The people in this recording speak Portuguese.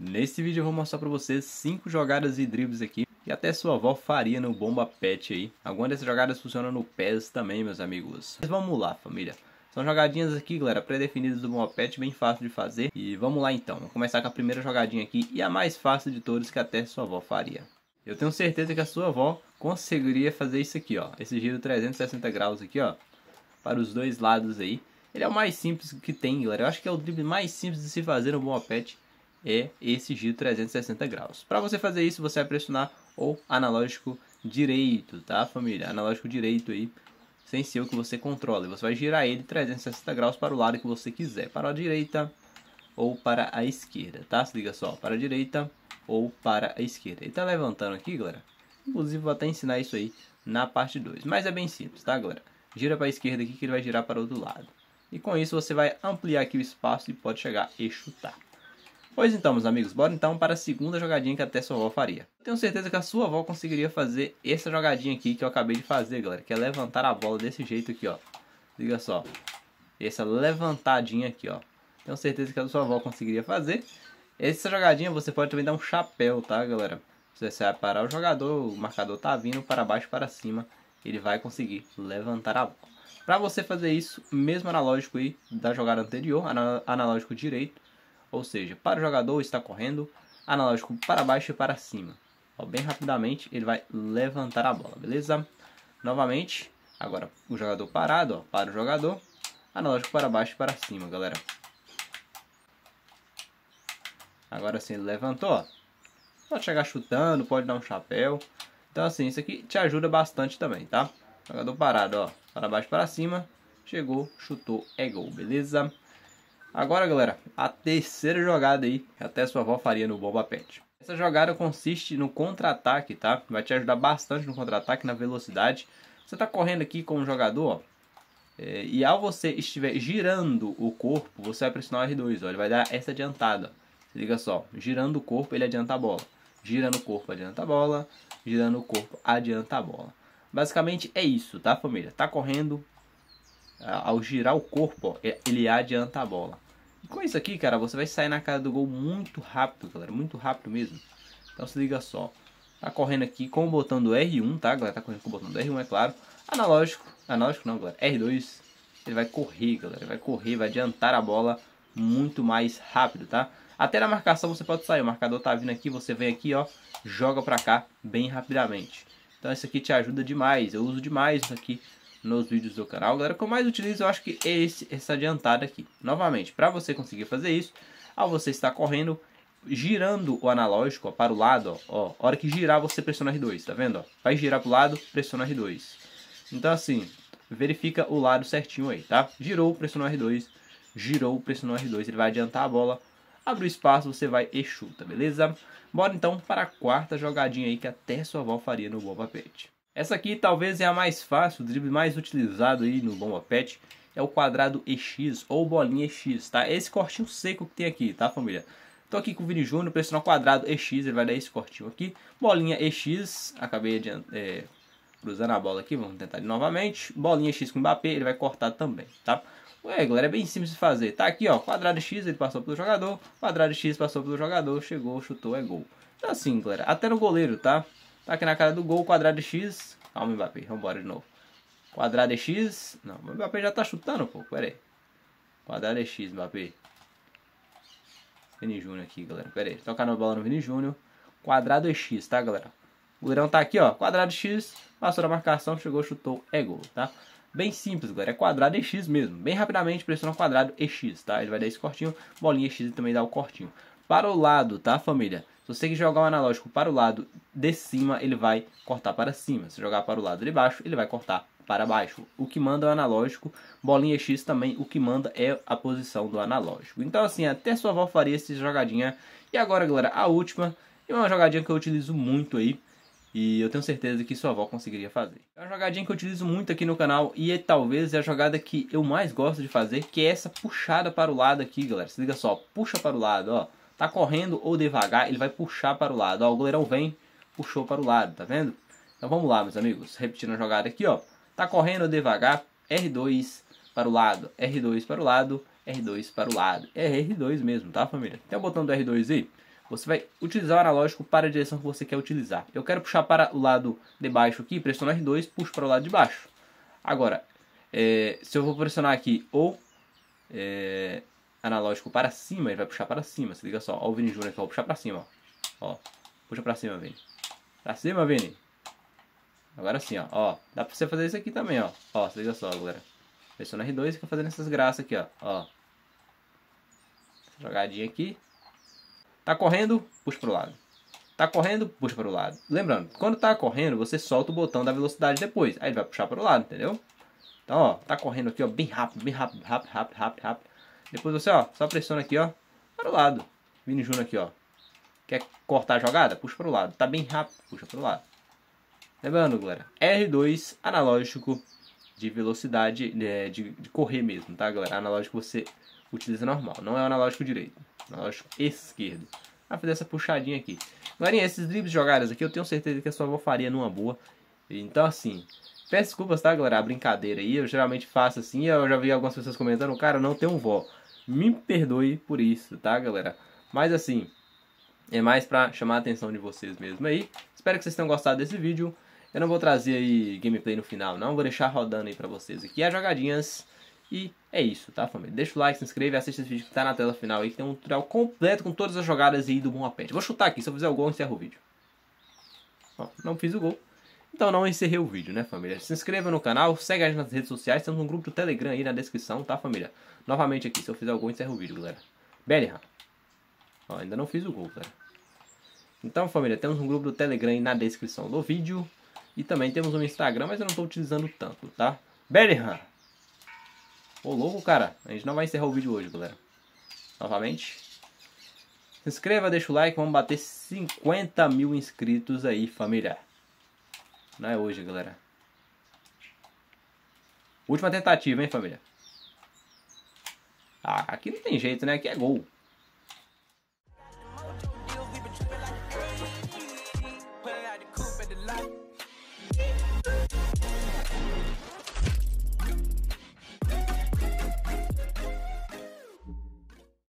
Nesse vídeo eu vou mostrar para vocês 5 jogadas e dribles aqui e até sua avó faria no Bomba Pet aí. Algumas dessas jogadas funcionam no PES também, meus amigos. Mas vamos lá, família. São jogadinhas aqui, galera, pré-definidas do Bomba Pet, bem fácil de fazer. E vamos lá então, vamos começar com a primeira jogadinha aqui e a mais fácil de todas que até sua avó faria. Eu tenho certeza que a sua avó conseguiria fazer isso aqui, ó. Esse giro 360 graus aqui, ó. Para os dois lados aí. Ele é o mais simples que tem, galera. Eu acho que é o drible mais simples de se fazer no Bomba Pet é esse giro 360 graus. Para você fazer isso, você vai pressionar o analógico direito, tá família? Analógico direito aí, sem ser o que você controla. E você vai girar ele 360 graus para o lado que você quiser, para a direita ou para a esquerda, tá? Se liga só, para a direita ou para a esquerda. Ele tá levantando aqui, galera. Inclusive vou até ensinar isso aí na parte 2, mas é bem simples, tá galera? Gira para a esquerda aqui que ele vai girar para o outro lado. E com isso você vai ampliar aqui o espaço e pode chegar e chutar. Pois então, meus amigos, bora então para a segunda jogadinha que até sua avó faria. Tenho certeza que a sua avó conseguiria fazer essa jogadinha aqui que eu acabei de fazer, galera. Que é levantar a bola desse jeito aqui, ó. Liga só. Essa levantadinha aqui, ó. Tenho certeza que a sua avó conseguiria fazer. Essa jogadinha você pode também dar um chapéu, tá, galera? Você vai parar o jogador, o marcador tá vindo para baixo para cima. Ele vai conseguir levantar a bola. Para você fazer isso, mesmo analógico aí da jogada anterior, analógico direito ou seja, para o jogador está correndo, analógico para baixo e para cima. Ó, bem rapidamente ele vai levantar a bola, beleza? Novamente, agora o jogador parado, ó, para o jogador, analógico para baixo e para cima, galera. Agora sim, ele levantou, ó. Pode chegar chutando, pode dar um chapéu. Então assim, isso aqui te ajuda bastante também, tá? Jogador parado, ó, para baixo para cima, chegou, chutou, é gol, beleza? Agora, galera, a terceira jogada aí, até sua avó faria no Boba Pet. Essa jogada consiste no contra-ataque, tá? Vai te ajudar bastante no contra-ataque, na velocidade. Você tá correndo aqui com o jogador, ó. É, e ao você estiver girando o corpo, você vai pressionar o R2, ó. Ele vai dar essa adiantada. Se liga só, girando o corpo, ele adianta a bola. Girando o corpo, adianta a bola. Girando o corpo, adianta a bola. Basicamente é isso, tá, família? Tá correndo, ao girar o corpo, ó, ele adianta a bola. E com isso aqui, cara, você vai sair na cara do gol muito rápido, galera. Muito rápido mesmo. Então se liga só. Tá correndo aqui com o botão do R1, tá, galera? Tá correndo com o botão do R1, é claro. Analógico. Analógico não, galera. R2. Ele vai correr, galera. Ele vai correr, vai adiantar a bola muito mais rápido, tá? Até na marcação você pode sair. O marcador tá vindo aqui, você vem aqui, ó. Joga pra cá bem rapidamente. Então isso aqui te ajuda demais. Eu uso demais isso aqui nos vídeos do canal. Galera, o que eu mais utilizo, eu acho que é esse, essa adiantada aqui. Novamente, para você conseguir fazer isso, ao você estar correndo, girando o analógico ó, para o lado, ó, ó, hora que girar, você pressiona R2, tá vendo? Ó? Vai girar para o lado, pressiona R2. Então, assim, verifica o lado certinho aí, tá? Girou, pressionou R2, girou, pressionou R2, ele vai adiantar a bola, abre o espaço, você vai e chuta, beleza? Bora então para a quarta jogadinha aí que até sua avó faria no bom papete. Essa aqui talvez é a mais fácil, o drible mais utilizado aí no Bomba Pet é o quadrado EX ou bolinha EX, tá? Esse cortinho seco que tem aqui, tá família? Tô aqui com o Vini Júnior, personal quadrado EX, ele vai dar esse cortinho aqui. Bolinha EX, acabei de, é, cruzando a bola aqui, vamos tentar novamente. Bolinha X com Mbappé, ele vai cortar também, tá? Ué, galera, é bem simples de fazer. Tá aqui, ó, quadrado X, ele passou pelo jogador. Quadrado X passou pelo jogador, chegou, chutou, é gol. Então assim, galera, até no goleiro, tá? Tá aqui na cara do gol, quadrado X. Calma, Mbappé, vambora de novo. Quadrado X. Não, o Mbappé já tá chutando, pô. Pera aí. Quadrado X, Mbappé. Vini Júnior aqui, galera. Pera aí. Tocar na bola no Vini Júnior. Quadrado X, tá, galera? O goleirão tá aqui, ó. Quadrado X. Passou na marcação, chegou, chutou. É gol, tá? Bem simples, galera. É quadrado e X mesmo. Bem rapidamente, pressiona o quadrado e X, tá? Ele vai dar esse cortinho. Bolinha X e também dá o cortinho para o lado, tá, família? Se você jogar o analógico para o lado de cima, ele vai cortar para cima. Se jogar para o lado de baixo, ele vai cortar para baixo. O que manda é o analógico. Bolinha X também, o que manda é a posição do analógico. Então, assim, até sua avó faria essa jogadinha. E agora, galera, a última. E uma jogadinha que eu utilizo muito aí. E eu tenho certeza que sua avó conseguiria fazer. É uma jogadinha que eu utilizo muito aqui no canal e é, talvez é a jogada que eu mais gosto de fazer, que é essa puxada para o lado aqui, galera. Se liga só, puxa para o lado, ó. Tá correndo ou devagar, ele vai puxar para o lado. Ó, o goleirão vem, puxou para o lado, tá vendo? Então vamos lá, meus amigos. Repetindo a jogada aqui, ó. Tá correndo ou devagar, R2 para o lado, R2 para o lado, R2 para o lado. É R2 mesmo, tá, família? Tem o então, botão do R2 aí? Você vai utilizar o analógico para a direção que você quer utilizar. Eu quero puxar para o lado de baixo aqui, pressiono R2, puxo para o lado de baixo. Agora, é, se eu vou pressionar aqui ou é, analógico para cima, ele vai puxar para cima. Se liga só. Ó o Vini Júnior aqui, ó. Puxar para cima, ó. ó. Puxa para cima, Vini. Para cima, Vini. Agora sim, ó. ó. Dá para você fazer isso aqui também, ó. Ó, se liga só, galera. Pressiona R2 e fica fazendo essas graças aqui, ó. ó. Jogadinha aqui. Tá correndo, puxa o lado. Tá correndo, puxa para o lado. Lembrando, quando tá correndo, você solta o botão da velocidade depois. Aí ele vai puxar para o lado, entendeu? Então, ó, tá correndo aqui, ó, bem rápido, bem rápido, rápido, rápido, rápido, rápido. Depois você, ó, só pressiona aqui, ó, para o lado. Vini Júnior aqui, ó. Quer cortar a jogada? Puxa para o lado. Tá bem rápido, puxa para o lado. Lembrando, galera, R2 analógico de velocidade, de, de, de correr mesmo, tá, galera? Analógico você utiliza normal, não é o analógico direito, analógico esquerdo. Vai fazer essa puxadinha aqui. Galerinha, esses dribles jogadas aqui eu tenho certeza que a sua avó faria numa boa. Então, assim, peço desculpas, tá, galera? A brincadeira aí, eu geralmente faço assim, eu já vi algumas pessoas comentando, cara, não tem um vó. Me perdoe por isso, tá, galera? Mas assim, é mais pra chamar a atenção de vocês mesmo aí. Espero que vocês tenham gostado desse vídeo. Eu não vou trazer aí gameplay no final, não. Vou deixar rodando aí pra vocês aqui as jogadinhas. E é isso, tá, família? Deixa o like, se inscreve, assista esse vídeo que tá na tela final aí, que tem um tutorial completo com todas as jogadas aí do Bom Apete. Vou chutar aqui, se eu fizer o gol, eu encerro o vídeo. Ó, não fiz o gol. Então não encerrei o vídeo, né, família? Se inscreva no canal, segue a gente nas redes sociais, temos um grupo do Telegram aí na descrição, tá, família? Novamente aqui, se eu fizer algum encerro o vídeo, galera. Bellingham. Ó, ainda não fiz o gol, galera. Então, família, temos um grupo do Telegram aí na descrição do vídeo. E também temos um Instagram, mas eu não estou utilizando tanto, tá? Bellingham. Ô, louco, cara. A gente não vai encerrar o vídeo hoje, galera. Novamente. Se inscreva, deixa o like. Vamos bater 50 mil inscritos aí, família. Não é hoje, galera. Última tentativa, hein, família? Ah, aqui não tem jeito, né? Aqui é gol.